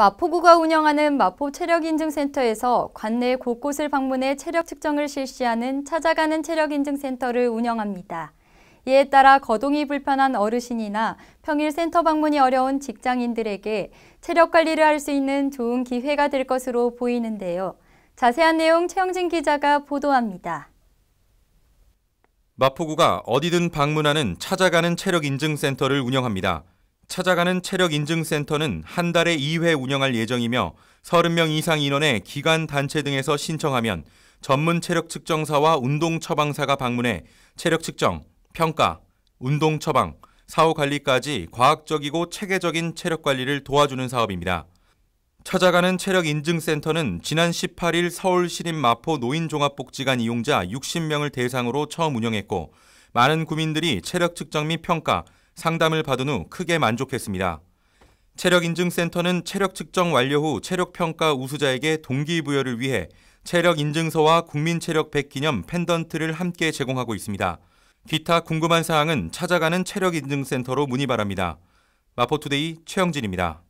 마포구가 운영하는 마포체력인증센터에서 관내 곳곳을 방문해 체력 측정을 실시하는 찾아가는 체력인증센터를 운영합니다. 이에 따라 거동이 불편한 어르신이나 평일 센터 방문이 어려운 직장인들에게 체력 관리를 할 수 있는 좋은 기회가 될 것으로 보이는데요. 자세한 내용 최영진 기자가 보도합니다. 마포구가 어디든 방문하는 찾아가는 체력인증센터를 운영합니다. 찾아가는 체력 인증 센터는 한 달에 2회 운영할 예정이며 30명 이상 인원의 기관 단체 등에서 신청하면 전문 체력 측정사와 운동 처방사가 방문해 체력 측정, 평가, 운동 처방, 사후 관리까지 과학적이고 체계적인 체력 관리를 도와주는 사업입니다. 찾아가는 체력 인증 센터는 지난 18일 서울시립 마포 노인종합복지관 이용자 60명을 대상으로 처음 운영했고 많은 구민들이 체력 측정 및 평가, 상담을 받은 후 크게 만족했습니다. 체력인증센터는 체력 측정 완료 후 체력평가 우수자에게 동기부여를 위해 체력인증서와 국민체력 100 기념 펜던트를 함께 제공하고 있습니다. 기타 궁금한 사항은 찾아가는 체력인증센터로 문의 바랍니다. 마포투데이 최영진입니다.